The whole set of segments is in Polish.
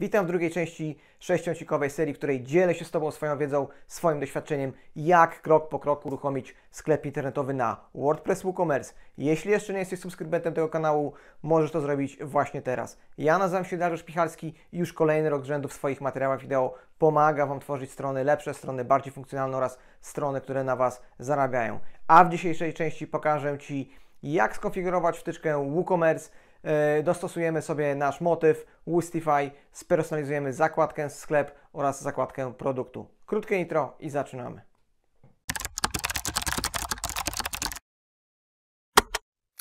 Witam w drugiej części sześciocikowej serii, w której dzielę się z Tobą swoją wiedzą, swoim doświadczeniem, jak krok po kroku uruchomić sklep internetowy na WordPress WooCommerce. Jeśli jeszcze nie jesteś subskrybentem tego kanału, możesz to zrobić właśnie teraz. Ja nazywam się Dariusz Pichalski i już kolejny rok rzędu w swoich materiałach wideo pomaga Wam tworzyć strony lepsze, strony bardziej funkcjonalne oraz strony, które na Was zarabiają. A w dzisiejszej części pokażę Ci, jak skonfigurować wtyczkę WooCommerce, E, dostosujemy sobie nasz motyw Woostify, spersonalizujemy zakładkę sklep oraz zakładkę produktu. Krótkie intro i zaczynamy.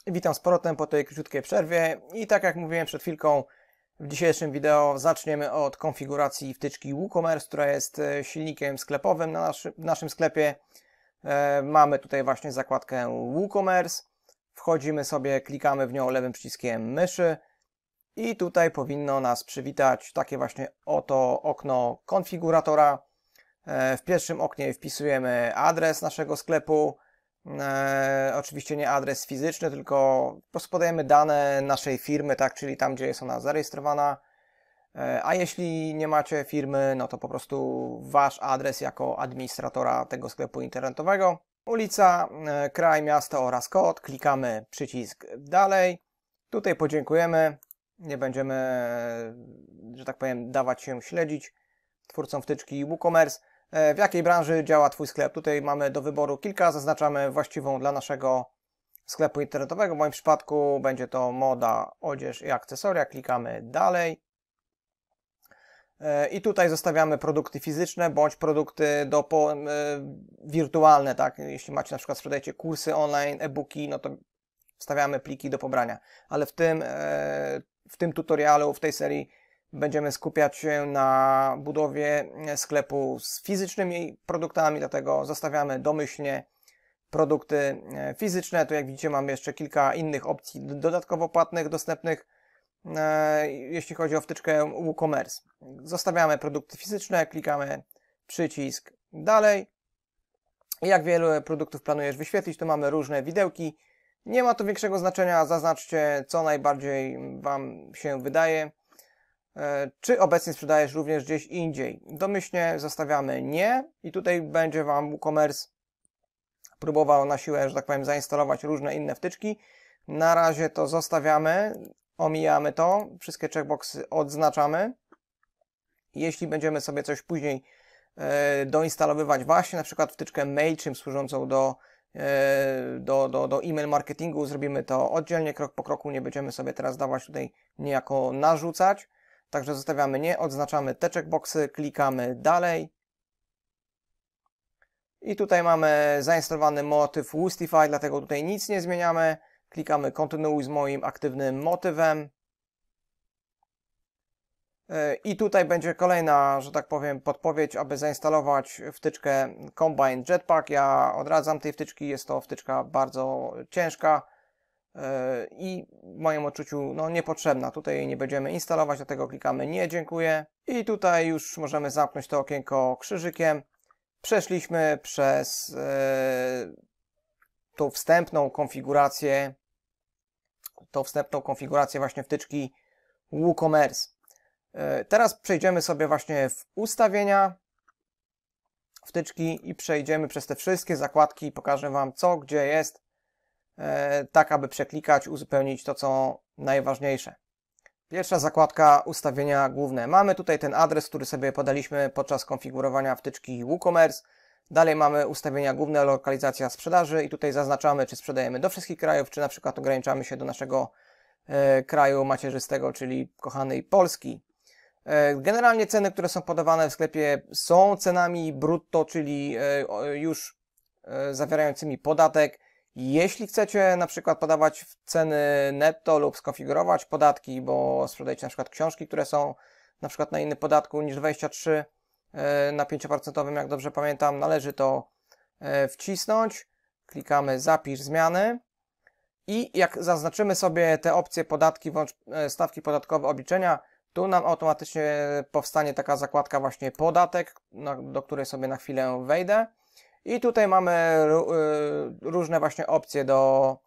Witam z powrotem po tej króciutkiej przerwie i tak jak mówiłem przed chwilką w dzisiejszym wideo zaczniemy od konfiguracji wtyczki WooCommerce, która jest e, silnikiem sklepowym na naszym, naszym sklepie. E, mamy tutaj właśnie zakładkę WooCommerce. Wchodzimy sobie, klikamy w nią lewym przyciskiem myszy i tutaj powinno nas przywitać takie właśnie oto okno konfiguratora. E, w pierwszym oknie wpisujemy adres naszego sklepu, e, oczywiście nie adres fizyczny, tylko po prostu podajemy dane naszej firmy, tak, czyli tam, gdzie jest ona zarejestrowana. E, a jeśli nie macie firmy, no to po prostu wasz adres jako administratora tego sklepu internetowego ulica, e, kraj, miasto oraz kod. Klikamy przycisk dalej. Tutaj podziękujemy. Nie będziemy, e, że tak powiem, dawać się śledzić twórcom wtyczki WooCommerce. E, w jakiej branży działa Twój sklep? Tutaj mamy do wyboru kilka. Zaznaczamy właściwą dla naszego sklepu internetowego. W moim przypadku będzie to moda, odzież i akcesoria. Klikamy dalej. E, I tutaj zostawiamy produkty fizyczne bądź produkty do po, y, wirtualne, tak? Jeśli macie na przykład sprzedajecie kursy online, e-booki, no to wstawiamy pliki do pobrania. Ale w tym, e, w tym tutorialu, w tej serii będziemy skupiać się na budowie sklepu z fizycznymi produktami, dlatego zostawiamy domyślnie produkty fizyczne. Tu jak widzicie mamy jeszcze kilka innych opcji dodatkowo płatnych dostępnych E, jeśli chodzi o wtyczkę WooCommerce. Zostawiamy produkty fizyczne, klikamy przycisk dalej. Jak wielu produktów planujesz wyświetlić, to mamy różne widełki. Nie ma to większego znaczenia, zaznaczcie co najbardziej Wam się wydaje. E, czy obecnie sprzedajesz również gdzieś indziej? Domyślnie zostawiamy nie i tutaj będzie Wam WooCommerce próbował na siłę, że tak powiem, zainstalować różne inne wtyczki. Na razie to zostawiamy omijamy to, wszystkie checkboxy odznaczamy. Jeśli będziemy sobie coś później e, doinstalowywać właśnie na przykład wtyczkę MailChimp służącą do, e, do, do, do e-mail marketingu, zrobimy to oddzielnie, krok po kroku, nie będziemy sobie teraz dawać tutaj niejako narzucać. Także zostawiamy nie, odznaczamy te checkboxy, klikamy dalej. I tutaj mamy zainstalowany motyw Woostify, dlatego tutaj nic nie zmieniamy. Klikamy kontynuuj z moim aktywnym motywem. I tutaj będzie kolejna, że tak powiem, podpowiedź, aby zainstalować wtyczkę Combine Jetpack. Ja odradzam tej wtyczki, jest to wtyczka bardzo ciężka e, i w moim odczuciu no, niepotrzebna. Tutaj jej nie będziemy instalować, dlatego klikamy nie, dziękuję. I tutaj już możemy zamknąć to okienko krzyżykiem. Przeszliśmy przez e, tą wstępną konfigurację tą wstępną konfigurację właśnie wtyczki WooCommerce. E, teraz przejdziemy sobie właśnie w ustawienia wtyczki i przejdziemy przez te wszystkie zakładki i pokażę Wam co, gdzie jest, e, tak aby przeklikać, uzupełnić to, co najważniejsze. Pierwsza zakładka ustawienia główne. Mamy tutaj ten adres, który sobie podaliśmy podczas konfigurowania wtyczki WooCommerce. Dalej mamy ustawienia główne, lokalizacja sprzedaży i tutaj zaznaczamy, czy sprzedajemy do wszystkich krajów, czy na przykład ograniczamy się do naszego e, kraju macierzystego, czyli kochanej Polski. E, generalnie ceny, które są podawane w sklepie są cenami brutto, czyli e, już e, zawierającymi podatek. Jeśli chcecie na przykład podawać ceny netto lub skonfigurować podatki, bo sprzedajecie na przykład książki, które są na przykład na inny podatku niż 23%, E, na 5%, jak dobrze pamiętam, należy to e, wcisnąć. Klikamy zapisz zmiany i jak zaznaczymy sobie te opcje podatki e, stawki podatkowe obliczenia, tu nam automatycznie powstanie taka zakładka właśnie podatek, do której sobie na chwilę wejdę. I tutaj mamy różne właśnie opcje do,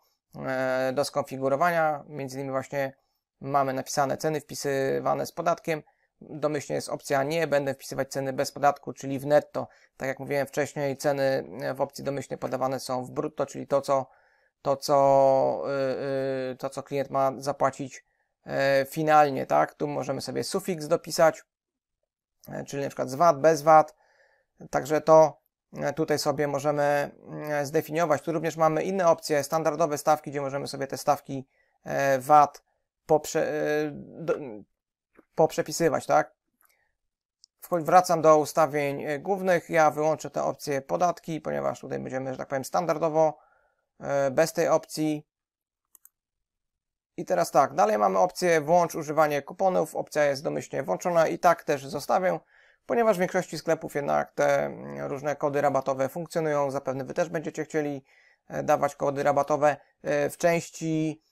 do skonfigurowania, między innymi właśnie mamy napisane ceny wpisywane z podatkiem, domyślnie jest opcja nie, będę wpisywać ceny bez podatku, czyli w netto. Tak jak mówiłem wcześniej, ceny e, w opcji domyślnie podawane są w brutto, czyli to, co, to, co, yy, to, co klient ma zapłacić yy, finalnie, tak? Tu możemy sobie sufiks dopisać, yy, czyli na przykład z VAT, bez VAT, także to tutaj sobie możemy zdefiniować. Tu również mamy inne opcje, standardowe stawki, gdzie możemy sobie te stawki VAT poprze, poprzepisywać, tak? Wracam do ustawień e, głównych, ja wyłączę te opcje podatki, ponieważ tutaj będziemy, że tak powiem, standardowo e, bez tej opcji. I teraz tak, dalej mamy opcję włącz używanie kuponów, opcja jest domyślnie włączona i tak też zostawię, ponieważ w większości sklepów jednak te mm, różne kody rabatowe funkcjonują, zapewne Wy też będziecie chcieli e, dawać kody rabatowe w części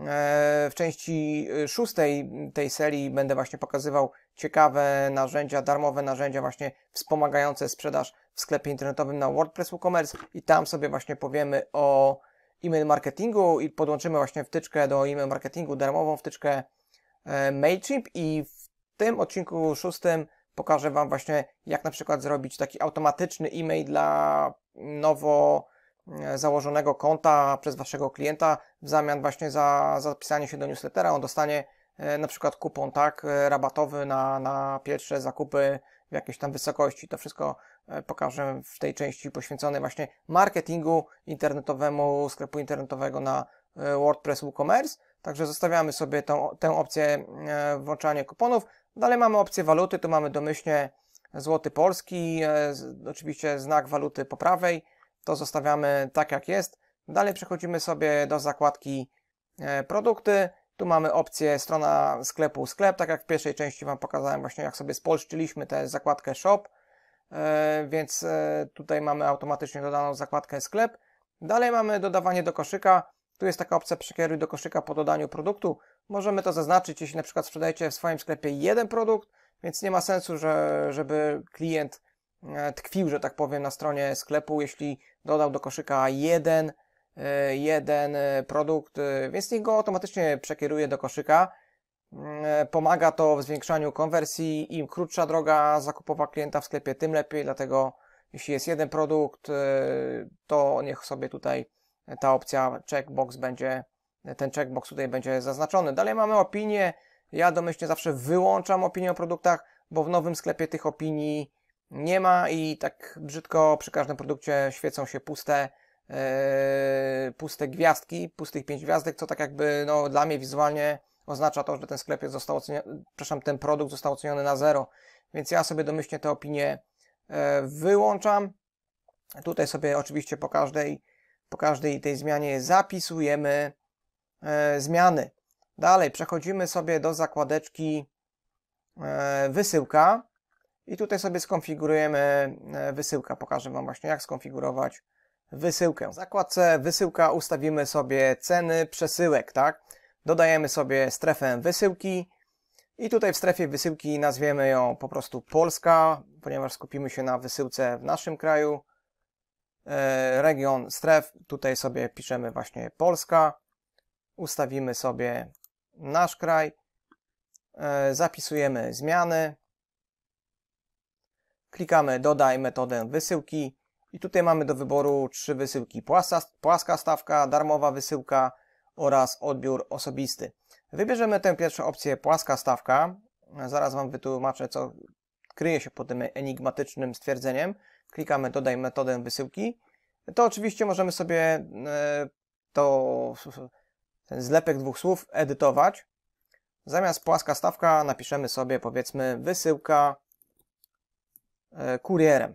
E, w części e, szóstej tej serii będę właśnie pokazywał ciekawe narzędzia, darmowe narzędzia właśnie wspomagające sprzedaż w sklepie internetowym na WordPress WooCommerce i tam sobie właśnie powiemy o e-mail marketingu i podłączymy właśnie wtyczkę do e-mail marketingu, darmową wtyczkę e, MailChimp i w tym odcinku szóstym pokażę Wam właśnie jak na przykład zrobić taki automatyczny e-mail dla nowo E, założonego konta przez waszego klienta w zamian właśnie za zapisanie się do newslettera. On dostanie e, na przykład kupon tak e, rabatowy na, na pierwsze zakupy w jakiejś tam wysokości. To wszystko pokażę w tej części poświęconej właśnie marketingu internetowemu, sklepu internetowego na WordPress WooCommerce. Także zostawiamy sobie tą, tę opcję włączania kuponów. Dalej mamy opcję waluty, tu mamy domyślnie złoty polski, oczywiście znak waluty po prawej, to zostawiamy tak jak jest. Dalej przechodzimy sobie do zakładki e, produkty. Tu mamy opcję strona sklepu sklep, tak jak w pierwszej części Wam pokazałem właśnie jak sobie spolszczyliśmy tę zakładkę shop, e, więc e, tutaj mamy automatycznie dodaną zakładkę sklep. Dalej mamy dodawanie do koszyka, tu jest taka opcja przekieruj do koszyka po dodaniu produktu. Możemy to zaznaczyć, jeśli na przykład sprzedajecie w swoim sklepie jeden produkt, więc nie ma sensu, że, żeby klient E, tkwił, że tak powiem, na stronie sklepu, jeśli dodał do koszyka jeden, e, jeden e, produkt, więc niech go automatycznie przekieruje do koszyka. Mm, pomaga to w zwiększaniu konwersji. Im krótsza droga zakupowa klienta w sklepie, tym lepiej, dlatego jeśli jest jeden produkt, to niech sobie tutaj ta opcja checkbox będzie, ten checkbox tutaj będzie zaznaczony. Dalej mamy opinie. Ja domyślnie zawsze wyłączam opinię o produktach, bo w nowym sklepie tych opinii nie ma i tak brzydko przy każdym produkcie świecą się puste, yy, puste gwiazdki, pustych pięć gwiazdek, co tak jakby no, dla mnie wizualnie oznacza to, że ten sklep został oceniony, przepraszam, ten produkt został oceniony na zero, więc ja sobie domyślnie te opinie yy, wyłączam. Tutaj sobie oczywiście po każdej, po każdej tej zmianie zapisujemy yy, zmiany. Dalej przechodzimy sobie do zakładeczki wysyłka. I tutaj sobie skonfigurujemy e, wysyłkę. Pokażę Wam właśnie jak skonfigurować wysyłkę. W zakładce wysyłka ustawimy sobie ceny przesyłek, tak? Dodajemy sobie strefę wysyłki i tutaj w strefie wysyłki nazwiemy ją po prostu Polska, ponieważ skupimy się na wysyłce w naszym kraju. E, region stref, tutaj sobie piszemy właśnie Polska. Ustawimy sobie nasz kraj. E, zapisujemy zmiany. Klikamy dodaj metodę wysyłki i tutaj mamy do wyboru trzy wysyłki. Płaska, płaska stawka, darmowa wysyłka oraz odbiór osobisty. Wybierzemy tę pierwszą opcję płaska stawka. Zaraz Wam wytłumaczę, co kryje się pod tym enigmatycznym stwierdzeniem. Klikamy dodaj metodę wysyłki. To oczywiście możemy sobie e, to, ten zlepek dwóch słów edytować. Zamiast płaska stawka napiszemy sobie powiedzmy wysyłka E, kurierem.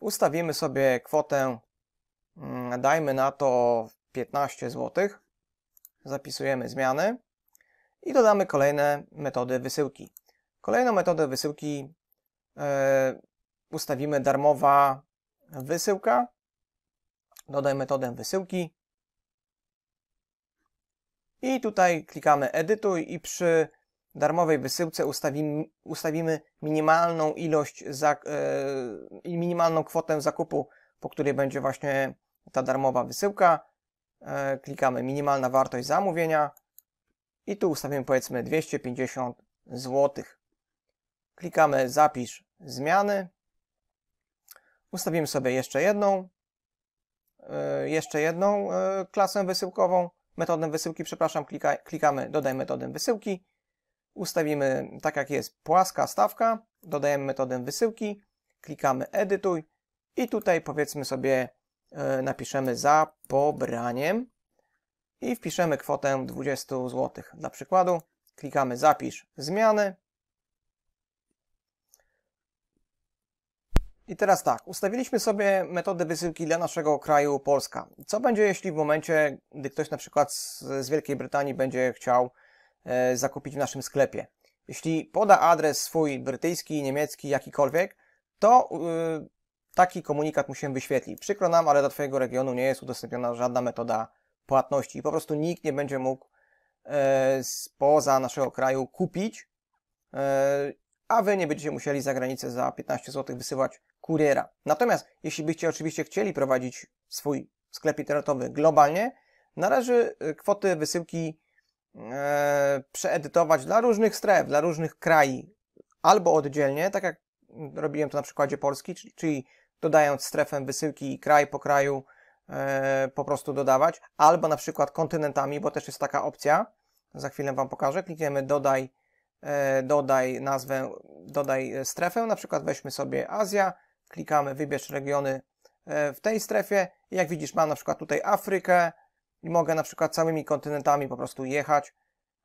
Ustawimy sobie kwotę, mm, dajmy na to 15 zł. Zapisujemy zmiany i dodamy kolejne metody wysyłki. Kolejną metodę wysyłki e, ustawimy darmowa wysyłka. Dodaj metodę wysyłki. I tutaj klikamy edytuj i przy darmowej wysyłce ustawimy, ustawimy minimalną ilość, za, e, minimalną kwotę zakupu, po której będzie właśnie ta darmowa wysyłka. E, klikamy minimalna wartość zamówienia i tu ustawimy powiedzmy 250 zł. Klikamy zapisz zmiany. Ustawimy sobie jeszcze jedną, e, jeszcze jedną klasę wysyłkową, metodę wysyłki, przepraszam, klika, klikamy dodaj metodę wysyłki Ustawimy tak jak jest płaska stawka, dodajemy metodę wysyłki, klikamy edytuj i tutaj powiedzmy sobie yy, napiszemy za pobraniem i wpiszemy kwotę 20 zł. Dla przykładu klikamy zapisz zmiany. I teraz tak, ustawiliśmy sobie metodę wysyłki dla naszego kraju Polska. Co będzie, jeśli w momencie, gdy ktoś na przykład z, z Wielkiej Brytanii będzie chciał E, zakupić w naszym sklepie. Jeśli poda adres swój brytyjski, niemiecki, jakikolwiek, to y, taki komunikat mu się wyświetli. Przykro nam, ale do Twojego regionu nie jest udostępniona żadna metoda płatności i po prostu nikt nie będzie mógł spoza e, naszego kraju kupić, e, a Wy nie będziecie musieli za granicę za 15 zł wysyłać kuriera. Natomiast jeśli byście oczywiście chcieli prowadzić swój sklep internetowy globalnie, należy kwoty wysyłki e, przeedytować dla różnych stref, dla różnych krajów, albo oddzielnie, tak jak robiłem to na przykładzie Polski, czyli, czyli dodając strefę wysyłki i kraj po kraju e, po prostu dodawać, albo na przykład kontynentami, bo też jest taka opcja. Za chwilę Wam pokażę. Klikniemy dodaj, e, dodaj nazwę, dodaj strefę, na przykład weźmy sobie Azja, klikamy wybierz regiony e, w tej strefie. Jak widzisz, mam na przykład tutaj Afrykę, i mogę na przykład całymi kontynentami po prostu jechać.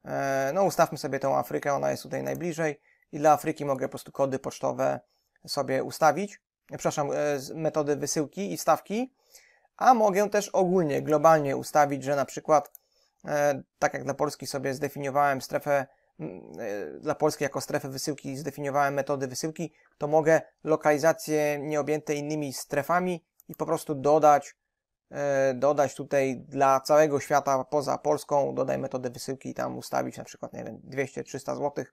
E, no ustawmy sobie tą Afrykę, ona jest tutaj najbliżej i dla Afryki mogę po prostu kody pocztowe sobie ustawić, e, przepraszam, e, metody wysyłki i stawki, a mogę też ogólnie, globalnie ustawić, że na przykład tak jak dla Polski sobie zdefiniowałem strefę, dla Polski jako strefę wysyłki zdefiniowałem metody wysyłki, to mogę lokalizacje nieobjęte innymi strefami i po prostu dodać E, dodać tutaj dla całego świata poza Polską, dodaj metodę wysyłki i tam ustawić na przykład, nie wiem, 200-300 zł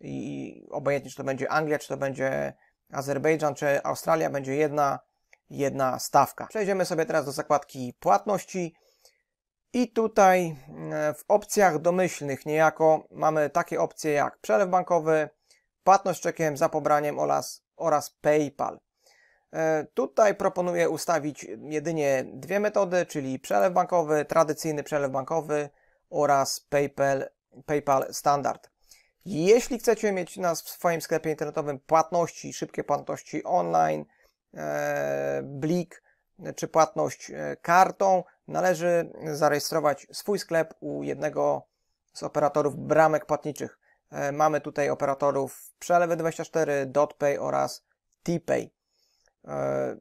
i obojętnie, czy to będzie Anglia, czy to będzie Azerbejdżan, czy Australia, będzie jedna, jedna stawka. Przejdziemy sobie teraz do zakładki płatności i tutaj e, w opcjach domyślnych niejako mamy takie opcje jak przelew bankowy, płatność czekiem za pobraniem oraz, oraz PayPal. E, tutaj proponuję ustawić jedynie dwie metody, czyli przelew bankowy, tradycyjny przelew bankowy oraz PayPal, PayPal Standard. Jeśli chcecie mieć w swoim sklepie internetowym płatności, szybkie płatności online, e, blik czy płatność e, kartą, należy zarejestrować swój sklep u jednego z operatorów bramek płatniczych. mamy tutaj operatorów Przelewy24, DotPay oraz TPay. E,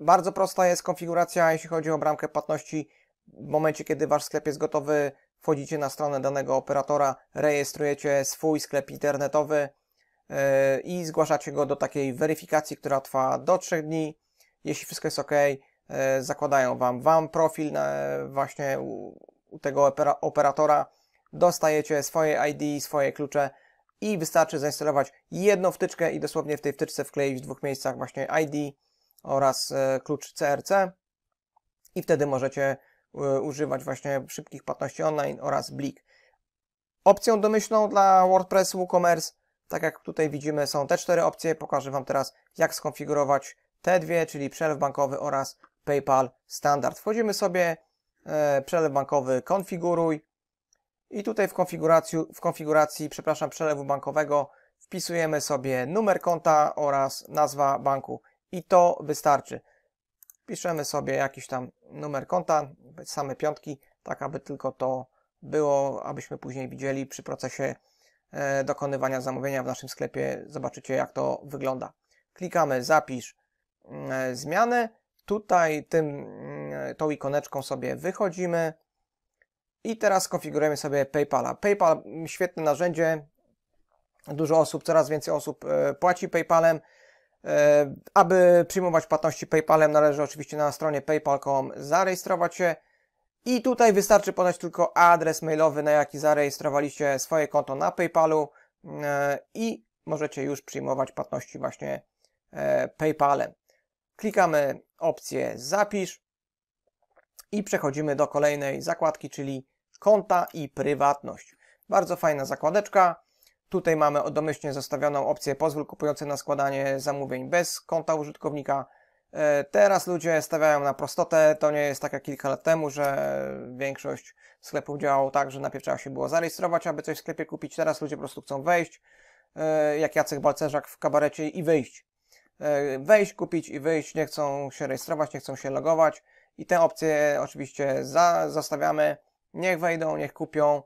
bardzo prosta jest konfiguracja, jeśli chodzi o bramkę płatności. W momencie, kiedy Wasz sklep jest gotowy, wchodzicie na stronę danego operatora, rejestrujecie swój sklep internetowy e, i zgłaszacie go do takiej weryfikacji, która trwa do 3 dni. Jeśli wszystko jest ok, e, zakładają Wam, wam profil właśnie u tego operatora, dostajecie swoje ID, swoje klucze, i wystarczy zainstalować jedną wtyczkę i dosłownie w tej wtyczce wkleić w dwóch miejscach właśnie ID oraz e, klucz CRC i wtedy możecie e, używać właśnie szybkich płatności online oraz Blik. Opcją domyślną dla WordPress WooCommerce, tak jak tutaj widzimy, są te cztery opcje. Pokażę Wam teraz, jak skonfigurować te dwie, czyli przelew bankowy oraz PayPal Standard. Wchodzimy sobie, e, przelew bankowy konfiguruj, i tutaj w konfiguracji, w konfiguracji przepraszam, przelewu bankowego wpisujemy sobie numer konta oraz nazwa banku. I to wystarczy. Wpiszemy sobie jakiś tam numer konta, same piątki, tak aby tylko to było, abyśmy później widzieli przy procesie e, dokonywania zamówienia w naszym sklepie. Zobaczycie, jak to wygląda. Klikamy zapisz mm, e, zmianę. Tutaj tym, mm, e, tą ikoneczką sobie wychodzimy i teraz konfigurujemy sobie PayPala. PayPal świetne narzędzie. Dużo osób, coraz więcej osób e, płaci PayPalem. E, aby przyjmować płatności PayPalem, należy oczywiście na stronie paypal.com zarejestrować się. I tutaj wystarczy podać tylko adres mailowy, na jaki zarejestrowaliście swoje konto na PayPalu e, i możecie już przyjmować płatności właśnie PayPalem. Klikamy opcję zapisz i przechodzimy do kolejnej zakładki, czyli konta i prywatność. Bardzo fajna zakładeczka. Tutaj mamy domyślnie zostawioną opcję pozwól kupujący na składanie zamówień bez konta użytkownika. E, teraz ludzie stawiają na prostotę. To nie jest tak jak kilka lat temu, że większość sklepów działało tak, że najpierw trzeba się było zarejestrować, aby coś w sklepie kupić. Teraz ludzie po prostu chcą wejść, e, jak Jacek Balcerzak w kabarecie i wyjść. E, wejść, kupić i wyjść. Nie chcą się rejestrować, nie chcą się logować. I te opcje oczywiście za, zostawiamy. Niech wejdą, niech kupią.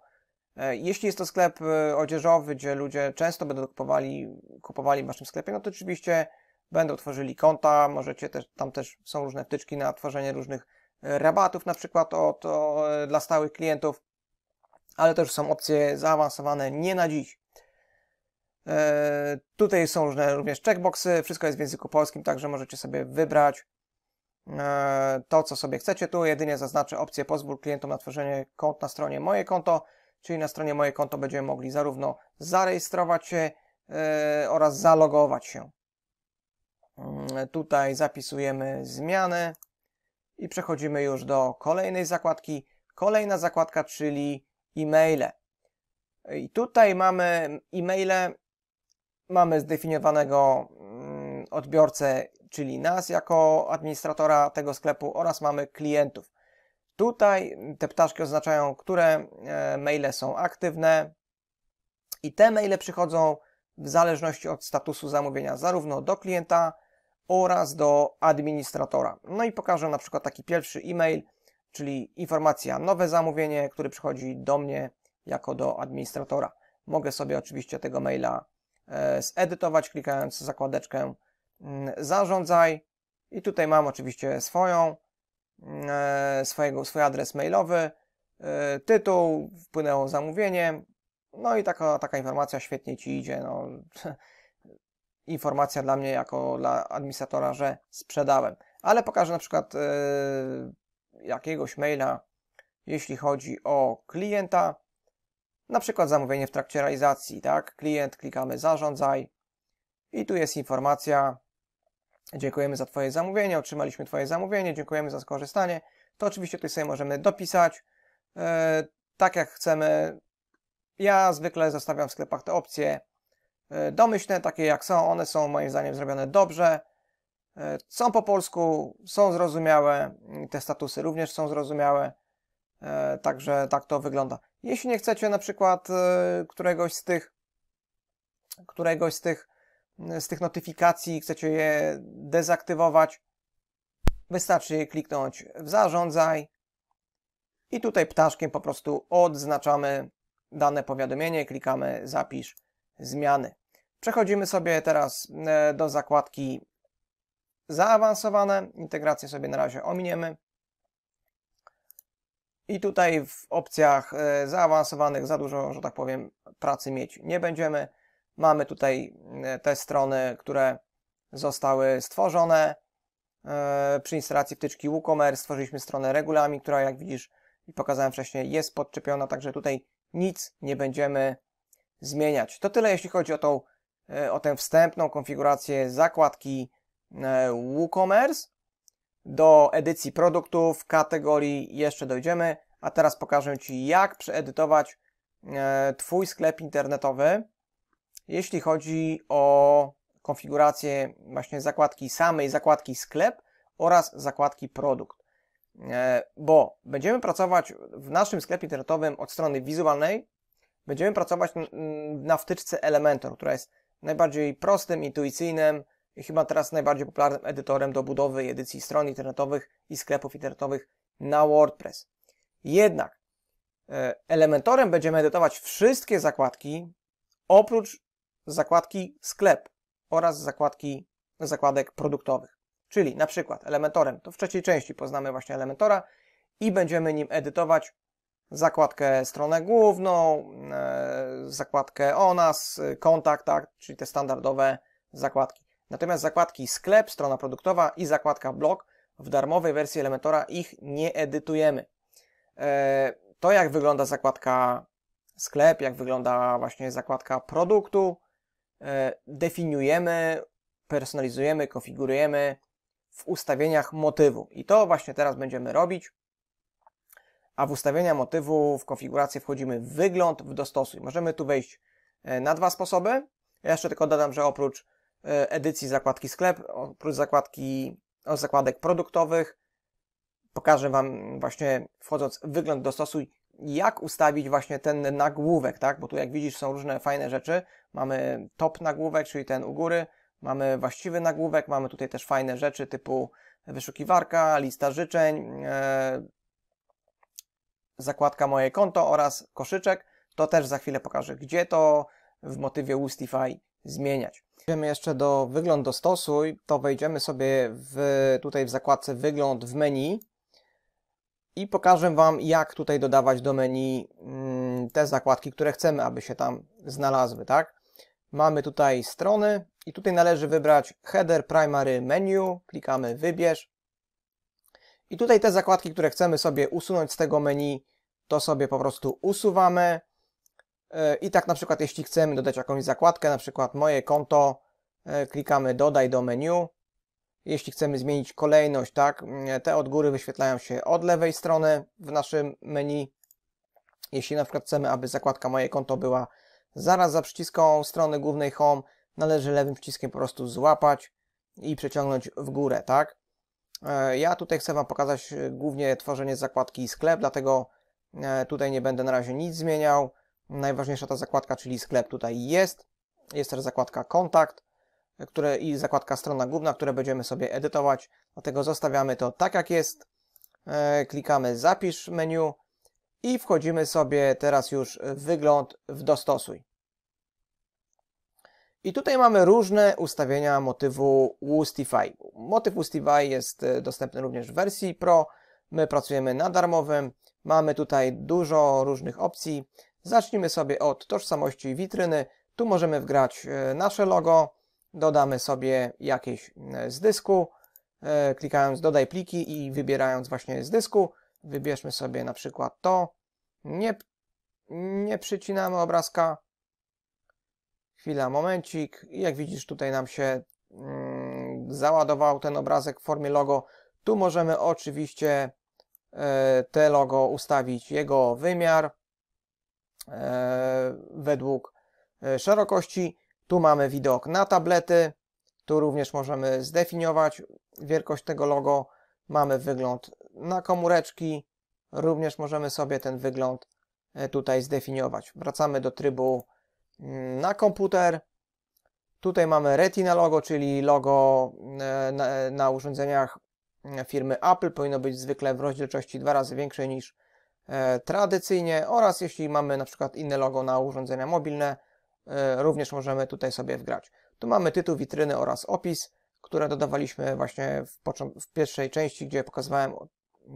E, jeśli jest to sklep e, odzieżowy, gdzie ludzie często będą kupowali, kupowali w waszym sklepie, no to oczywiście będą tworzyli konta, możecie też, tam też są różne wtyczki na tworzenie różnych e, rabatów, na przykład o to dla stałych klientów, ale też są opcje zaawansowane nie na dziś. Tutaj są różne również checkboxy, wszystko jest w języku polskim, także możecie sobie wybrać E, to, co sobie chcecie. Tu jedynie zaznaczę opcję pozwól klientom na tworzenie kont na stronie moje konto, czyli na stronie moje konto będziemy mogli zarówno zarejestrować się e, oraz zalogować się. Mm, tutaj zapisujemy zmiany i przechodzimy już do kolejnej zakładki. Kolejna zakładka, czyli e-maile. I tutaj mamy e-maile, mamy zdefiniowanego mm, odbiorcę czyli nas jako administratora tego sklepu oraz mamy klientów. Tutaj te ptaszki oznaczają, które e, maile są aktywne i te maile przychodzą w zależności od statusu zamówienia zarówno do klienta oraz do administratora. No i pokażę na przykład taki pierwszy e-mail, czyli informacja nowe zamówienie, który przychodzi do mnie jako do administratora. Mogę sobie oczywiście tego maila e, zedytować, klikając zakładeczkę Mm, zarządzaj i tutaj mam oczywiście swoją, mm, e, swojego, swój adres mailowy, e, tytuł, wpłynęło zamówienie, no i taka, taka informacja świetnie Ci idzie, no, informacja dla mnie jako dla administratora, że sprzedałem, ale pokażę na przykład e, jakiegoś maila, jeśli chodzi o klienta, na przykład zamówienie w trakcie realizacji, tak? Klient, klikamy zarządzaj i tu jest informacja, Dziękujemy za Twoje zamówienie, otrzymaliśmy Twoje zamówienie, dziękujemy za skorzystanie. To oczywiście tutaj sobie możemy dopisać, e, tak jak chcemy. Ja zwykle zostawiam w sklepach te opcje e, domyślne, takie jak są. One są moim zdaniem zrobione dobrze. E, są po polsku, są zrozumiałe, te statusy również są zrozumiałe. Także tak to wygląda. Jeśli nie chcecie na przykład któregoś z tych, któregoś z tych z tych notyfikacji, chcecie je dezaktywować, wystarczy je kliknąć w zarządzaj i tutaj ptaszkiem po prostu odznaczamy dane powiadomienie, klikamy zapisz zmiany. Przechodzimy sobie teraz e, do zakładki zaawansowane, integrację sobie na razie ominiemy. I tutaj w opcjach e, zaawansowanych za dużo, że tak powiem, pracy mieć nie będziemy. Mamy tutaj e, te strony, które zostały stworzone. E, przy instalacji wtyczki WooCommerce stworzyliśmy stronę regulami, która jak widzisz i pokazałem wcześniej jest podczepiona, także tutaj nic nie będziemy zmieniać. To tyle jeśli chodzi o, tą, e, o tę wstępną konfigurację zakładki WooCommerce. Do edycji produktów, kategorii jeszcze dojdziemy, a teraz pokażę Ci jak przeedytować Twój sklep internetowy jeśli chodzi o konfigurację właśnie zakładki samej, zakładki sklep oraz zakładki produkt, e, bo będziemy pracować w naszym sklepie internetowym od strony wizualnej, będziemy pracować na wtyczce Elementor, która jest najbardziej prostym, intuicyjnym i chyba teraz najbardziej popularnym edytorem do budowy edycji stron internetowych i sklepów internetowych na WordPress. Jednak e, Elementorem będziemy edytować wszystkie zakładki oprócz z zakładki sklep oraz zakładki zakładek produktowych. Czyli na przykład elementorem, to w trzeciej części poznamy właśnie elementora i będziemy nim edytować zakładkę stronę główną, e, zakładkę o nas, kontakt, tak, czyli te standardowe zakładki. Natomiast zakładki sklep, strona produktowa i zakładka blog w darmowej wersji Elementora ich nie edytujemy. E, to jak wygląda zakładka sklep, jak wygląda właśnie zakładka produktu, E, definiujemy, personalizujemy, konfigurujemy w ustawieniach motywu. I to właśnie teraz będziemy robić. A w ustawienia motywu, w konfigurację wchodzimy w wygląd, w dostosuj. Możemy tu wejść e, na dwa sposoby. Ja jeszcze tylko dodam, że oprócz e, edycji zakładki sklep, oprócz zakładki, zakładek produktowych, pokażę Wam właśnie wchodząc w wygląd dostosuj, jak ustawić właśnie ten nagłówek, tak? Bo tu jak widzisz są różne fajne rzeczy. Mamy top nagłówek, czyli ten u góry, mamy właściwy nagłówek, mamy tutaj też fajne rzeczy typu wyszukiwarka, lista życzeń, e, zakładka moje konto oraz koszyczek. To też za chwilę pokażę, gdzie to w motywie Woostify zmieniać. Idziemy jeszcze do wygląd stosu. to wejdziemy sobie w, tutaj w zakładce wygląd w menu i pokażę Wam, jak tutaj dodawać do menu mm, te zakładki, które chcemy, aby się tam znalazły, tak? Mamy tutaj strony i tutaj należy wybrać header primary menu, klikamy wybierz i tutaj te zakładki, które chcemy sobie usunąć z tego menu, to sobie po prostu usuwamy e, i tak na przykład jeśli chcemy dodać jakąś zakładkę, na przykład moje konto, e, klikamy dodaj do menu jeśli chcemy zmienić kolejność, tak, mm, te od góry wyświetlają się od lewej strony w naszym menu. Jeśli na przykład chcemy, aby zakładka Moje konto była zaraz za przyciską strony głównej Home, należy lewym przyciskiem po prostu złapać i przeciągnąć w górę, tak. E, ja tutaj chcę Wam pokazać e, głównie tworzenie zakładki sklep, dlatego e, tutaj nie będę na razie nic zmieniał. Najważniejsza ta zakładka, czyli sklep tutaj jest. Jest też zakładka kontakt które, i zakładka strona główna, które będziemy sobie edytować. Dlatego zostawiamy to tak jak jest. E, klikamy zapisz menu i wchodzimy sobie teraz już w wygląd w dostosuj. I tutaj mamy różne ustawienia motywu Woostify. Motyw Woostify jest e, dostępny również w wersji Pro. My pracujemy na darmowym. Mamy tutaj dużo różnych opcji. Zacznijmy sobie od tożsamości witryny. Tu możemy wgrać e, nasze logo, Dodamy sobie jakieś e, z dysku, e, klikając dodaj pliki i wybierając właśnie z dysku. Wybierzmy sobie na przykład to. Nie, nie przycinamy obrazka. Chwila, momencik. Jak widzisz tutaj nam się mm, załadował ten obrazek w formie logo. Tu możemy oczywiście e, te logo ustawić jego wymiar według szerokości. Tu mamy widok na tablety, tu również możemy zdefiniować wielkość tego logo. Mamy wygląd na komóreczki, również możemy sobie ten wygląd e, tutaj zdefiniować. Wracamy do trybu mm, na komputer. Tutaj mamy Retina logo, czyli logo e, na, na urządzeniach mm, firmy Apple. Powinno być zwykle w rozdzielczości dwa razy większej niż e, tradycyjnie oraz jeśli mamy na przykład inne logo na urządzenia mobilne, E, również możemy tutaj sobie wgrać. Tu mamy tytuł witryny oraz opis, które dodawaliśmy właśnie w, w pierwszej części, gdzie pokazywałem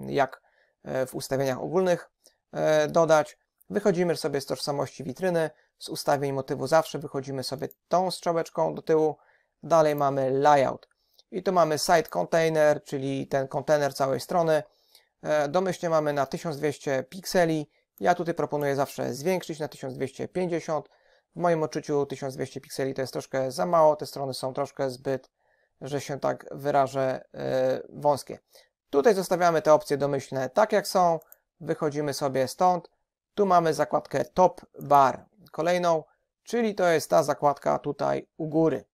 jak e, w ustawieniach ogólnych e, dodać. Wychodzimy sobie z tożsamości witryny, z ustawień motywu zawsze wychodzimy sobie tą strzałeczką do tyłu. Dalej mamy layout. I tu mamy site container, czyli ten kontener całej strony. Domyślnie mamy na 1200 pikseli. Ja tutaj proponuję zawsze zwiększyć na 1250. W moim odczuciu 1200 pikseli to jest troszkę za mało, te strony są troszkę zbyt, że się tak wyrażę, e, wąskie. Tutaj zostawiamy te opcje domyślne tak jak są, wychodzimy sobie stąd, tu mamy zakładkę top bar, kolejną, czyli to jest ta zakładka tutaj u góry.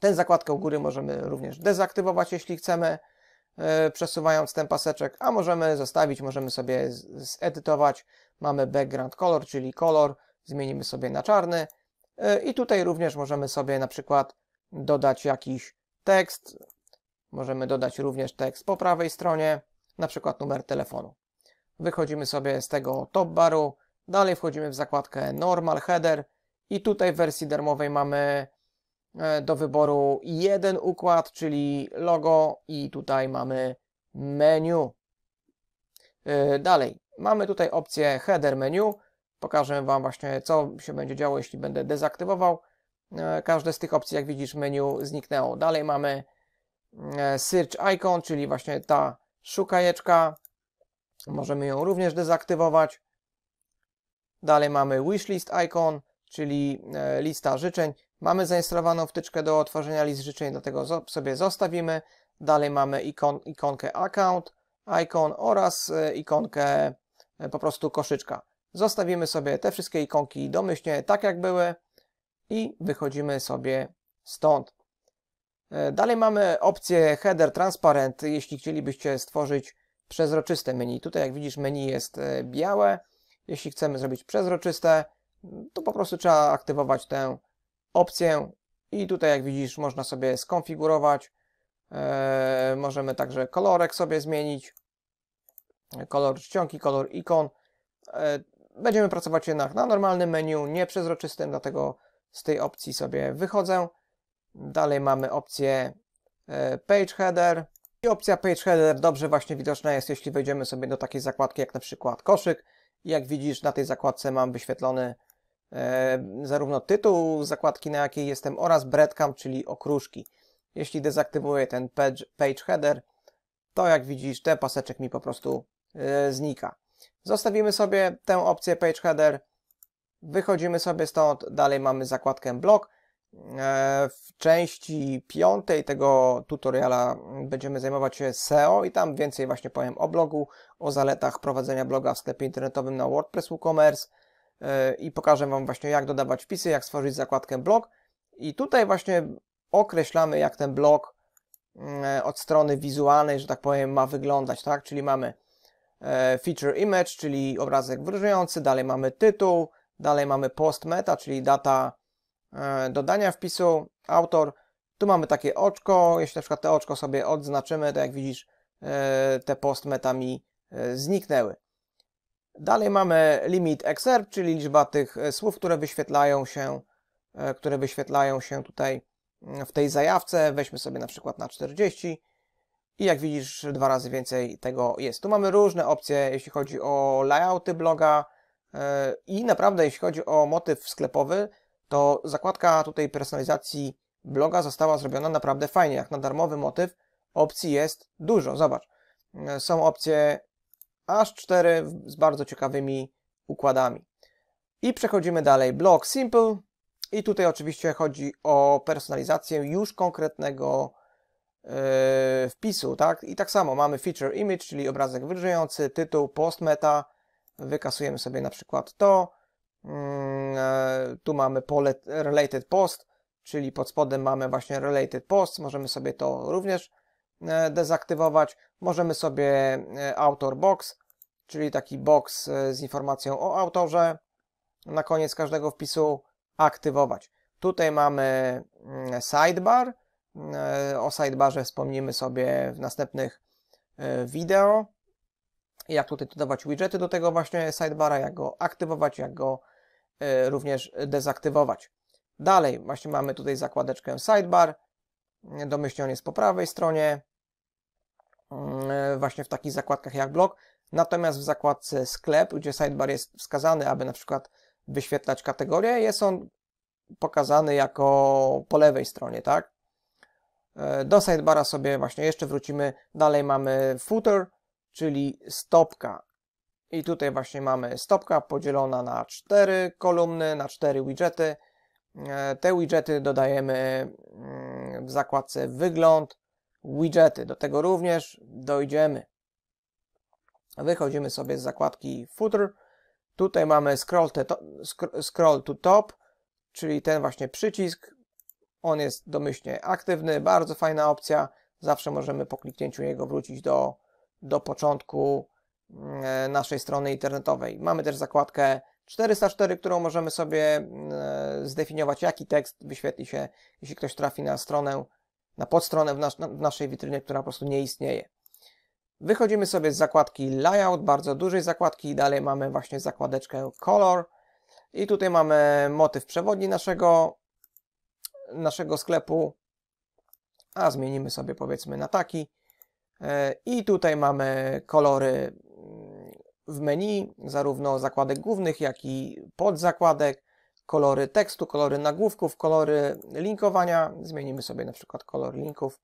Tę zakładkę u góry możemy również dezaktywować, jeśli chcemy, e, przesuwając ten paseczek, a możemy zostawić, możemy sobie zedytować. Mamy background color, czyli kolor, zmienimy sobie na czarny e, i tutaj również możemy sobie na przykład dodać jakiś tekst, możemy dodać również tekst po prawej stronie, na przykład numer telefonu. Wychodzimy sobie z tego top baru, dalej wchodzimy w zakładkę normal header i tutaj w wersji darmowej mamy e, do wyboru jeden układ, czyli logo i tutaj mamy menu. E, dalej, mamy tutaj opcję header menu, Pokażę Wam właśnie, co się będzie działo, jeśli będę dezaktywował. E, każde z tych opcji, jak widzisz, menu zniknęło. Dalej mamy e, Search Icon, czyli właśnie ta szukajeczka. Możemy ją również dezaktywować. Dalej mamy Wishlist Icon, czyli e, lista życzeń. Mamy zainstalowaną wtyczkę do otworzenia list życzeń, dlatego sobie zostawimy. Dalej mamy ikon, ikonkę Account, Icon oraz ikonkę po prostu koszyczka. Zostawimy sobie te wszystkie ikonki domyślnie tak jak były i wychodzimy sobie stąd. E, dalej mamy opcję header transparent, jeśli chcielibyście stworzyć przezroczyste menu. Tutaj jak widzisz menu jest e, białe. Jeśli chcemy zrobić przezroczyste, to po prostu trzeba aktywować tę opcję i tutaj jak widzisz można sobie skonfigurować. E, możemy także kolorek sobie zmienić, kolor czcionki, kolor ikon będziemy pracować jednak na normalnym menu, nie przezroczystym, dlatego z tej opcji sobie wychodzę. Dalej mamy opcję e, Page Header. I opcja Page Header dobrze właśnie widoczna jest, jeśli wejdziemy sobie do takiej zakładki jak na przykład koszyk. I jak widzisz, na tej zakładce mam wyświetlony e, zarówno tytuł zakładki, na jakiej jestem, oraz breadcamp, czyli okruszki. Jeśli dezaktywuję ten page, page header, to jak widzisz, ten paseczek mi po prostu e, znika. Zostawimy sobie tę opcję page header, wychodzimy sobie stąd, dalej mamy zakładkę blog. E, w części piątej tego tutoriala będziemy zajmować się SEO i tam więcej właśnie powiem o blogu, o zaletach prowadzenia bloga w sklepie internetowym na WordPress WooCommerce e, i pokażę Wam właśnie jak dodawać wpisy, jak stworzyć zakładkę blog i tutaj właśnie określamy jak ten blog e, od strony wizualnej, że tak powiem, ma wyglądać, tak? Czyli mamy E, feature image, czyli obrazek wyróżniający, dalej mamy tytuł, dalej mamy post meta, czyli data e, dodania wpisu, autor. Tu mamy takie oczko, jeśli na przykład te oczko sobie odznaczymy, to jak widzisz e, te post meta mi zniknęły. Dalej mamy limit excerpt, czyli liczba tych słów, które wyświetlają się, które wyświetlają się tutaj mm, w tej zajawce. Weźmy sobie na przykład na 40 i jak widzisz, dwa razy więcej tego jest. Tu mamy różne opcje, jeśli chodzi o layouty bloga e, i naprawdę, jeśli chodzi o motyw sklepowy, to zakładka tutaj personalizacji bloga została zrobiona naprawdę fajnie. Jak na darmowy motyw opcji jest dużo. Zobacz, e, są opcje aż cztery z bardzo ciekawymi układami. I przechodzimy dalej. Blog Simple. I tutaj oczywiście chodzi o personalizację już konkretnego E, wpisu, tak? I tak samo mamy feature image, czyli obrazek wyżyjący, tytuł, post meta, wykasujemy sobie na przykład to, mm, e, tu mamy pole related post, czyli pod spodem mamy właśnie related post, możemy sobie to również e, dezaktywować, możemy sobie autor box, czyli taki box z informacją o autorze na koniec każdego wpisu aktywować. Tutaj mamy mm, sidebar, E, o sidebarze wspomnimy sobie w następnych e, wideo. Jak tutaj dodawać widgety do tego właśnie sidebara, jak go aktywować, jak go e, również dezaktywować. Dalej, właśnie mamy tutaj zakładeczkę sidebar. Domyślnie on jest po prawej stronie, mm, właśnie w takich zakładkach jak blog. Natomiast w zakładce sklep, gdzie sidebar jest wskazany, aby na przykład wyświetlać kategorie, jest on pokazany jako po lewej stronie, tak? E, do sidebara sobie właśnie jeszcze wrócimy. Dalej mamy footer, czyli stopka. I tutaj właśnie mamy stopka podzielona na cztery kolumny, na cztery widgety. E, te widgety dodajemy mm, w zakładce wygląd, widgety. Do tego również dojdziemy. Wychodzimy sobie z zakładki footer. Tutaj mamy scroll to, scroll to top, czyli ten właśnie przycisk. On jest domyślnie aktywny, bardzo fajna opcja. Zawsze możemy po kliknięciu jego wrócić do, do początku mm, e, naszej strony internetowej. Mamy też zakładkę 404, którą możemy sobie mm, e, zdefiniować, jaki tekst wyświetli się, jeśli ktoś trafi na stronę, na podstronę w, nas w naszej witrynie, która po prostu nie istnieje. Wychodzimy sobie z zakładki Layout, bardzo dużej zakładki, dalej mamy właśnie zakładeczkę Color i tutaj mamy motyw przewodni naszego naszego sklepu, a zmienimy sobie powiedzmy na taki. E, I tutaj mamy kolory mm, w menu, zarówno zakładek głównych, jak i podzakładek, kolory tekstu, kolory nagłówków, kolory linkowania. Zmienimy sobie na przykład kolor linków.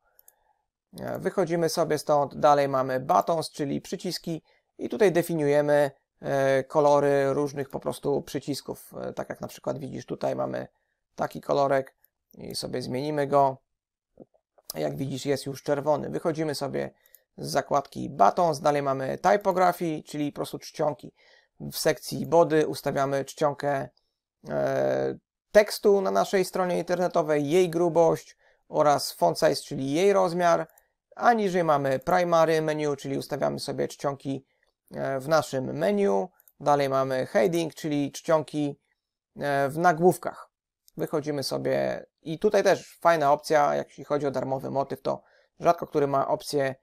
E, wychodzimy sobie stąd, dalej mamy buttons, czyli przyciski i tutaj definiujemy e, kolory różnych po prostu przycisków, tak jak na przykład widzisz tutaj mamy taki kolorek, i sobie zmienimy go. Jak widzisz, jest już czerwony. Wychodzimy sobie z zakładki Buttons. Dalej mamy Typography, czyli po prostu czcionki. W sekcji Body ustawiamy czcionkę e, tekstu na naszej stronie internetowej, jej grubość oraz font size, czyli jej rozmiar. A niżej mamy primary menu, czyli ustawiamy sobie czcionki e, w naszym menu. Dalej mamy heading, czyli czcionki e, w nagłówkach wychodzimy sobie i tutaj też fajna opcja, jeśli chodzi o darmowy motyw, to rzadko który ma opcję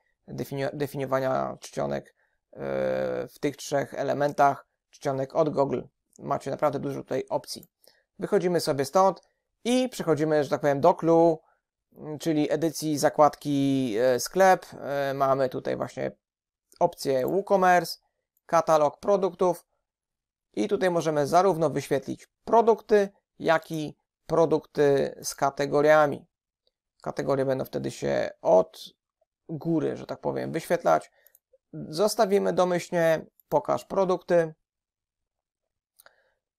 definiowania czcionek yy, w tych trzech elementach, czcionek od Google. Macie naprawdę dużo tutaj opcji. Wychodzimy sobie stąd i przechodzimy, że tak powiem, do clue, mm, czyli edycji zakładki yy, sklep. Yy, mamy tutaj właśnie opcję WooCommerce, katalog produktów i tutaj możemy zarówno wyświetlić produkty, jak i produkty z kategoriami. Kategorie będą wtedy się od góry, że tak powiem, wyświetlać. Zostawimy domyślnie pokaż produkty.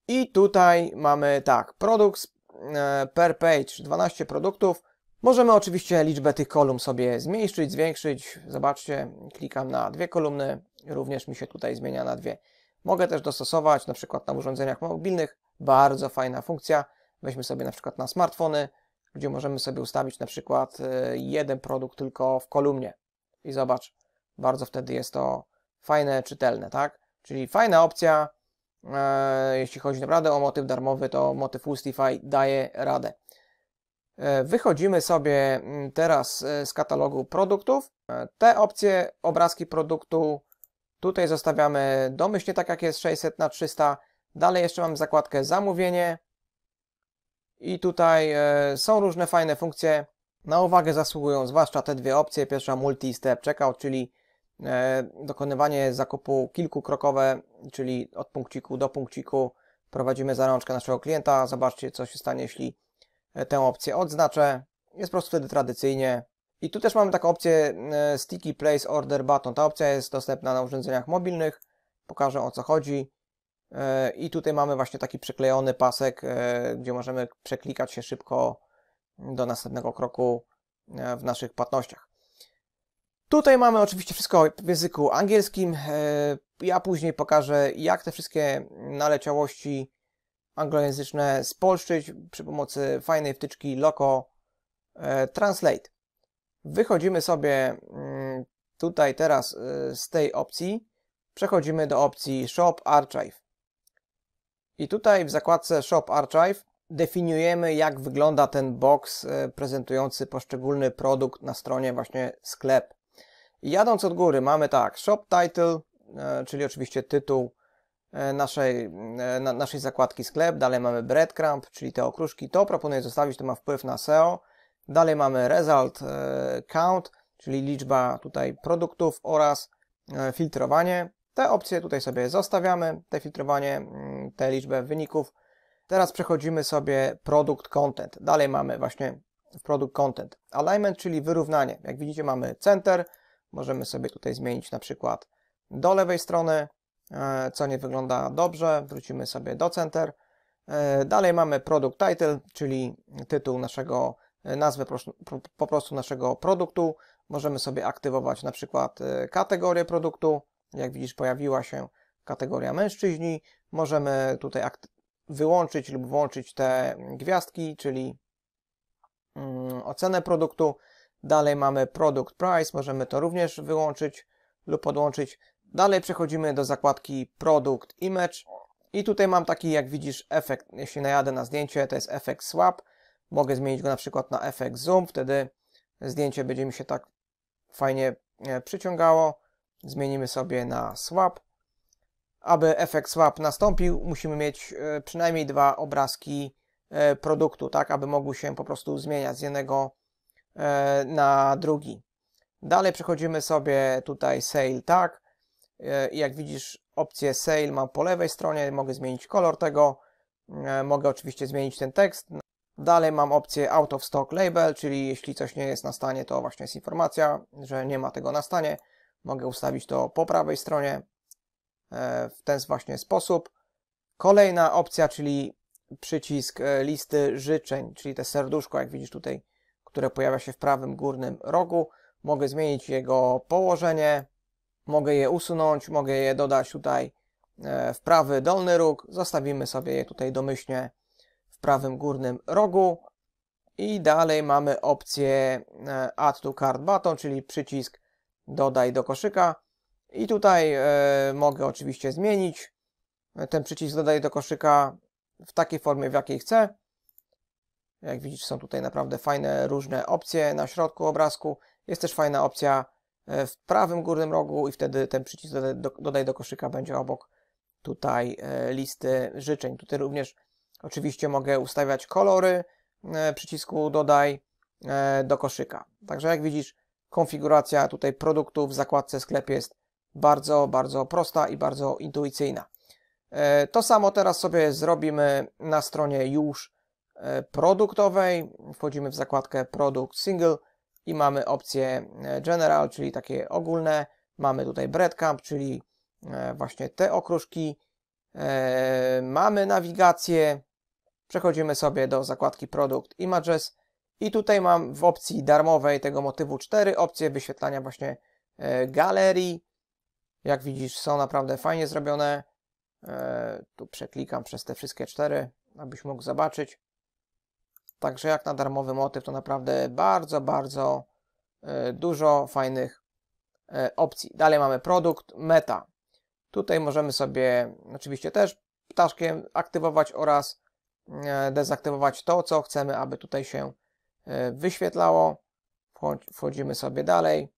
I tutaj mamy tak, produkt e, per page, 12 produktów. Możemy oczywiście liczbę tych kolumn sobie zmniejszyć, zwiększyć. Zobaczcie, klikam na dwie kolumny, również mi się tutaj zmienia na dwie. Mogę też dostosować, na przykład na urządzeniach mobilnych, bardzo fajna funkcja. Weźmy sobie na przykład na smartfony, gdzie możemy sobie ustawić na przykład e, jeden produkt tylko w kolumnie. I zobacz, bardzo wtedy jest to fajne, czytelne, tak? Czyli fajna opcja, e, jeśli chodzi naprawdę o motyw darmowy, to motyw Ustify daje radę. E, wychodzimy sobie mm, teraz e, z katalogu produktów. E, te opcje, obrazki produktu, tutaj zostawiamy domyślnie tak jak jest 600 na 300. Dalej jeszcze mam zakładkę zamówienie, i tutaj e, są różne fajne funkcje. Na uwagę zasługują zwłaszcza te dwie opcje. Pierwsza multi-step checkout, czyli e, dokonywanie zakupu kilkukrokowe, czyli od punkciku do punkciku prowadzimy zarączkę naszego klienta. Zobaczcie, co się stanie, jeśli e, tę opcję odznaczę. Jest po prostu wtedy tradycyjnie. I tu też mamy taką opcję Sticky Place Order Button. Ta opcja jest dostępna na urządzeniach mobilnych. Pokażę o co chodzi. E, I tutaj mamy właśnie taki przyklejony pasek, e, gdzie możemy przeklikać się szybko do następnego kroku e, w naszych płatnościach. Tutaj mamy oczywiście wszystko w języku angielskim. Ja później pokażę, jak te wszystkie naleciałości anglojęzyczne spolszczyć przy pomocy fajnej wtyczki Loco Translate. Wychodzimy sobie mm, tutaj teraz z tej opcji. Przechodzimy do opcji Shop Archive. I tutaj w zakładce Shop Archive definiujemy, jak wygląda ten box e, prezentujący poszczególny produkt na stronie właśnie sklep. I jadąc od góry mamy tak, Shop Title, e, czyli oczywiście tytuł e, naszej, naszej zakładki sklep. Dalej mamy breadcrumb, czyli te okruszki. To proponuję zostawić, to ma wpływ na SEO. Dalej mamy result count, czyli liczba tutaj produktów oraz filtrowanie. Te opcje tutaj sobie zostawiamy, te filtrowanie, mm, te liczbę wyników. Teraz przechodzimy sobie produkt content. Dalej mamy właśnie produkt content. Alignment, czyli wyrównanie. Jak widzicie mamy center, możemy sobie tutaj zmienić na przykład do lewej strony, e, co nie wygląda dobrze. Wrócimy sobie do center. E, dalej mamy product title, czyli tytuł naszego, e, nazwę po prostu naszego produktu. Możemy sobie aktywować na przykład kategorię produktu, jak widzisz, pojawiła się kategoria mężczyźni. Możemy tutaj wyłączyć lub włączyć te gwiazdki, czyli mm, ocenę produktu. Dalej mamy product price, możemy to również wyłączyć lub podłączyć. Dalej przechodzimy do zakładki produkt image i tutaj mam taki, jak widzisz, efekt. Jeśli najadę na zdjęcie, to jest efekt swap. Mogę zmienić go na przykład na efekt zoom, wtedy zdjęcie będzie mi się tak fajnie e, przyciągało zmienimy sobie na swap. Aby efekt swap nastąpił, musimy mieć e, przynajmniej dwa obrazki e, produktu, tak, aby mogły się po prostu zmieniać z jednego e, na drugi. Dalej przechodzimy sobie tutaj sale tak. Jak widzisz opcję sale mam po lewej stronie, mogę zmienić kolor tego, mogę oczywiście zmienić ten tekst. Dalej mam opcję out of stock label, czyli jeśli coś nie jest na stanie, to właśnie jest informacja, że nie ma tego na stanie. Mogę ustawić to po prawej stronie e, w ten właśnie sposób. Kolejna opcja, czyli przycisk e, listy życzeń, czyli te serduszko, jak widzisz tutaj, które pojawia się w prawym górnym rogu. Mogę zmienić jego położenie, mogę je usunąć, mogę je dodać tutaj e, w prawy dolny róg. Zostawimy sobie je tutaj domyślnie w prawym górnym rogu. I dalej mamy opcję Add to Card Button, czyli przycisk dodaj do koszyka i tutaj e, mogę oczywiście zmienić ten przycisk dodaj do koszyka w takiej formie, w jakiej chcę. Jak widzisz są tutaj naprawdę fajne, różne opcje na środku obrazku. Jest też fajna opcja e, w prawym górnym rogu i wtedy ten przycisk dodaj do, dodaj do koszyka będzie obok tutaj e, listy życzeń. Tutaj również oczywiście mogę ustawiać kolory przycisku dodaj do koszyka. Także jak widzisz, konfiguracja tutaj produktów w zakładce sklep jest bardzo, bardzo prosta i bardzo intuicyjna. E, to samo teraz sobie zrobimy na stronie już e, produktowej. Wchodzimy w zakładkę Product Single i mamy opcję e, General, czyli takie ogólne. Mamy tutaj breadcamp, czyli właśnie te okruszki. Mamy nawigację. Przechodzimy sobie do zakładki Product Images. I tutaj mam w opcji darmowej tego motywu cztery opcje wyświetlania właśnie e, galerii. Jak widzisz są naprawdę fajnie zrobione. E, tu przeklikam przez te wszystkie cztery, abyś mógł zobaczyć. Także jak na darmowy motyw to naprawdę bardzo, bardzo e, dużo fajnych opcji. Dalej mamy produkt, meta. Tutaj możemy sobie oczywiście też ptaszkiem aktywować oraz dezaktywować to, co chcemy, aby tutaj się E, wyświetlało. Wchodzimy sobie dalej.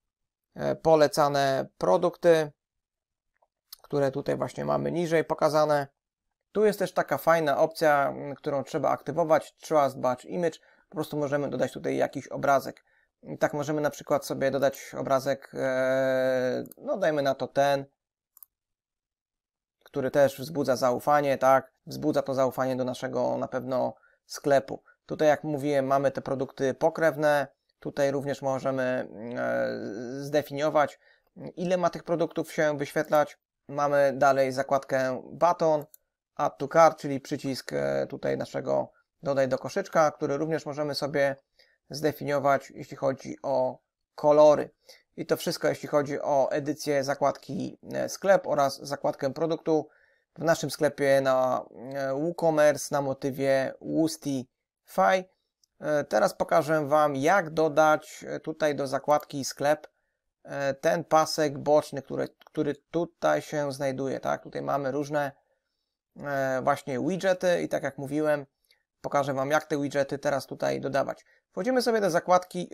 E, polecane produkty, które tutaj właśnie mamy niżej pokazane. Tu jest też taka fajna opcja, którą trzeba aktywować, Trust Batch Image. Po prostu możemy dodać tutaj jakiś obrazek. I tak możemy na przykład sobie dodać obrazek, e, no dajmy na to ten, który też wzbudza zaufanie, tak? Wzbudza to zaufanie do naszego na pewno sklepu. Tutaj, jak mówiłem, mamy te produkty pokrewne. Tutaj również możemy mm, e, zdefiniować, ile ma tych produktów się wyświetlać. Mamy dalej zakładkę Button, Add to Cart, czyli przycisk e, tutaj naszego Dodaj do koszyczka, który również możemy sobie zdefiniować, jeśli chodzi o kolory. I to wszystko, jeśli chodzi o edycję zakładki e, sklep oraz zakładkę produktu w naszym sklepie na WooCommerce na motywie Woosty Faj. E, teraz pokażę Wam, jak dodać e, tutaj do zakładki sklep e, ten pasek boczny, który, który tutaj się znajduje. Tak? Tutaj mamy różne właśnie widgety i tak jak mówiłem, pokażę Wam, jak te widgety teraz tutaj dodawać. Wchodzimy sobie do zakładki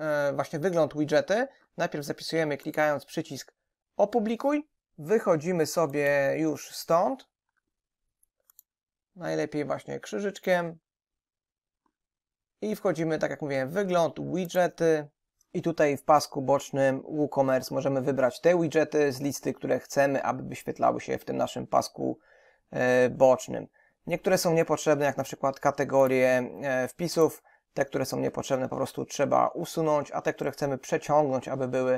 y, właśnie wygląd widgety. Najpierw zapisujemy klikając przycisk opublikuj. Wychodzimy sobie już stąd. Najlepiej właśnie krzyżyczkiem i wchodzimy, tak jak mówiłem, wygląd, widgety i tutaj w pasku bocznym WooCommerce możemy wybrać te widgety z listy, które chcemy, aby wyświetlały się w tym naszym pasku e, bocznym. Niektóre są niepotrzebne, jak na przykład kategorie e, wpisów. Te, które są niepotrzebne, po prostu trzeba usunąć, a te, które chcemy przeciągnąć, aby były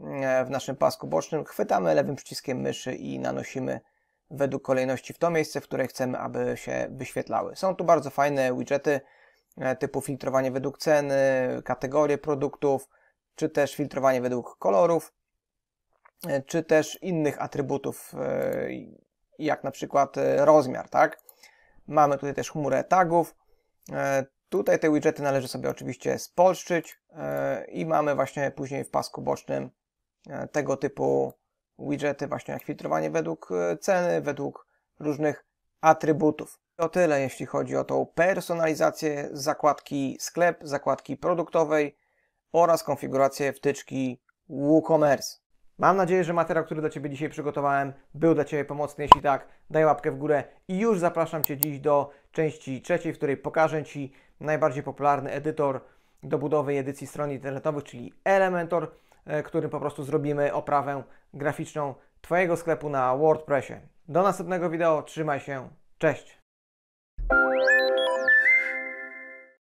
e, w naszym pasku bocznym, chwytamy lewym przyciskiem myszy i nanosimy według kolejności w to miejsce, w które chcemy, aby się wyświetlały. Są tu bardzo fajne widgety, E, typu filtrowanie według ceny, kategorie produktów, czy też filtrowanie według kolorów, e, czy też innych atrybutów, e, jak na przykład rozmiar, tak? Mamy tutaj też chmurę tagów. Tutaj te widgety należy sobie oczywiście spolszczyć i mamy właśnie później w pasku bocznym tego typu widgety, właśnie jak filtrowanie według ceny, według różnych atrybutów. To tyle, jeśli chodzi o tą personalizację zakładki sklep, zakładki produktowej oraz konfigurację wtyczki WooCommerce. Mam nadzieję, że materiał, który dla Ciebie dzisiaj przygotowałem, był dla Ciebie pomocny. Jeśli tak, daj łapkę w górę i już zapraszam Cię dziś do części trzeciej, w której pokażę Ci najbardziej popularny edytor do budowy edycji stron internetowych, czyli Elementor, e, którym po prostu zrobimy oprawę graficzną Twojego sklepu na WordPressie. Do następnego wideo, trzymaj się, cześć!